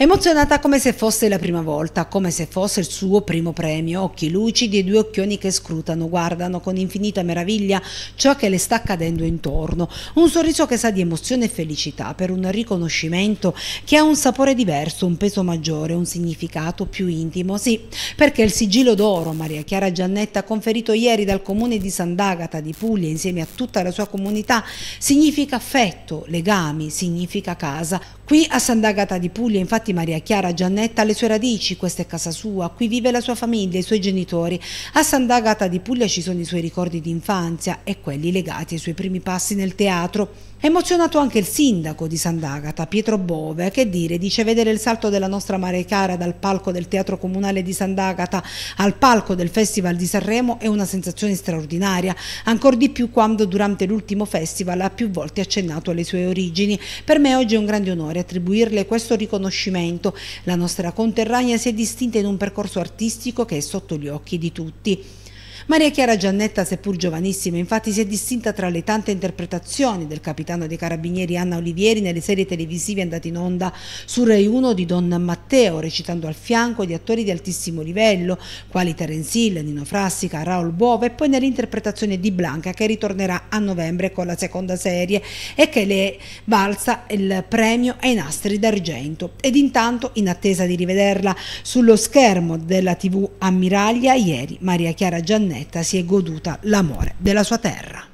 Emozionata come se fosse la prima volta, come se fosse il suo primo premio, occhi lucidi e due occhioni che scrutano, guardano con infinita meraviglia ciò che le sta accadendo intorno. Un sorriso che sa di emozione e felicità per un riconoscimento che ha un sapore diverso, un peso maggiore, un significato più intimo. Sì, perché il sigillo d'oro Maria Chiara Giannetta conferito ieri dal comune di Sant'Agata di Puglia insieme a tutta la sua comunità significa affetto, legami, significa casa. Qui a Sant'Agata di Puglia infatti infatti Maria Chiara Giannetta ha le sue radici, questa è casa sua, qui vive la sua famiglia, i suoi genitori. A Sant'Agata di Puglia ci sono i suoi ricordi di infanzia e quelli legati ai suoi primi passi nel teatro. È Emozionato anche il sindaco di Sant'Agata, Pietro Bove, che dire, dice vedere il salto della nostra Maria Chiara dal palco del Teatro Comunale di Sant'Agata al palco del Festival di Sanremo è una sensazione straordinaria, ancor di più quando durante l'ultimo festival ha più volte accennato alle sue origini. Per me oggi è un grande onore attribuirle questo riconoscimento Rinascimento. La nostra conterranea si è distinta in un percorso artistico che è sotto gli occhi di tutti. Maria Chiara Giannetta, seppur giovanissima, infatti si è distinta tra le tante interpretazioni del capitano dei carabinieri Anna Olivieri nelle serie televisive andate in onda su Rai 1 di Don Matteo, recitando al fianco di attori di altissimo livello, quali Terence Hill, Nino Frassica, Raul Bova e poi nell'interpretazione di Blanca che ritornerà a novembre con la seconda serie e che le balza il premio ai nastri d'argento. Ed intanto, in attesa di rivederla sullo schermo della TV Ammiraglia, ieri Maria Chiara Giannetta Giannetta si è goduta l'amore della sua terra.